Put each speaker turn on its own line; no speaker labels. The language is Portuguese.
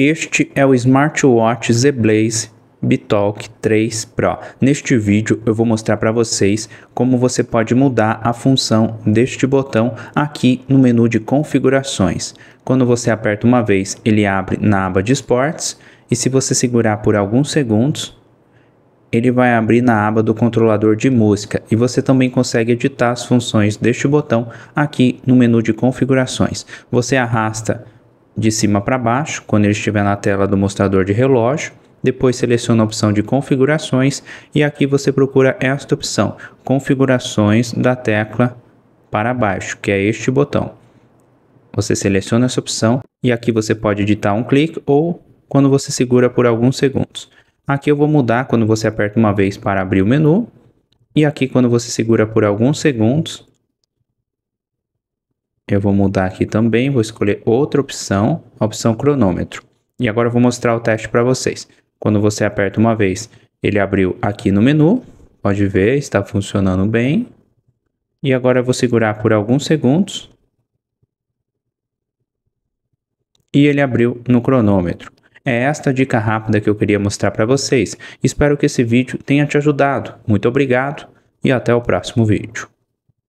Este é o smartwatch Zeblaze Bitalk 3 Pro. Neste vídeo eu vou mostrar para vocês como você pode mudar a função deste botão aqui no menu de configurações. Quando você aperta uma vez, ele abre na aba de esportes e se você segurar por alguns segundos, ele vai abrir na aba do controlador de música e você também consegue editar as funções deste botão aqui no menu de configurações. Você arrasta de cima para baixo quando ele estiver na tela do mostrador de relógio. Depois seleciona a opção de configurações e aqui você procura esta opção, configurações da tecla para baixo, que é este botão. Você seleciona essa opção e aqui você pode editar um clique ou quando você segura por alguns segundos. Aqui eu vou mudar quando você aperta uma vez para abrir o menu e aqui quando você segura por alguns segundos eu vou mudar aqui também, vou escolher outra opção, a opção cronômetro. E agora eu vou mostrar o teste para vocês. Quando você aperta uma vez, ele abriu aqui no menu, pode ver, está funcionando bem. E agora eu vou segurar por alguns segundos. E ele abriu no cronômetro. É esta dica rápida que eu queria mostrar para vocês. Espero que esse vídeo tenha te ajudado. Muito obrigado e até o próximo vídeo.